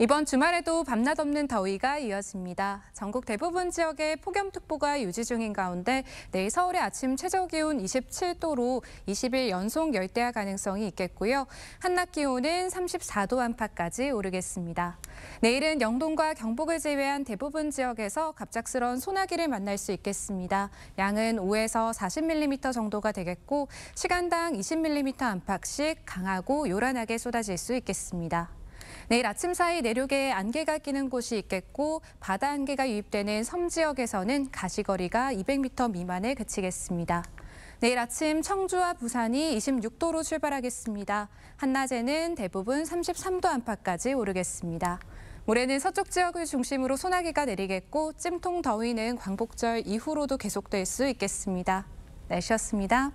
이번 주말에도 밤낮 없는 더위가 이어집니다. 전국 대부분 지역에 폭염특보가 유지 중인 가운데 내일 서울의 아침 최저기온 27도로 20일 연속 열대야 가능성이 있겠고요. 한낮 기온은 34도 안팎까지 오르겠습니다. 내일은 영동과 경북을 제외한 대부분 지역에서 갑작스런 소나기를 만날 수 있겠습니다. 양은 5에서 40mm 정도가 되겠고 시간당 20mm 안팎씩 강하고 요란하게 쏟아질 수 있겠습니다. 내일 아침 사이 내륙에 안개가 끼는 곳이 있겠고 바다 안개가 유입되는 섬 지역에서는 가시거리가 200m 미만에 그치겠습니다. 내일 아침 청주와 부산이 26도로 출발하겠습니다. 한낮에는 대부분 33도 안팎까지 오르겠습니다. 모레는 서쪽 지역을 중심으로 소나기가 내리겠고 찜통 더위는 광복절 이후로도 계속될 수 있겠습니다. 날씨였습니다.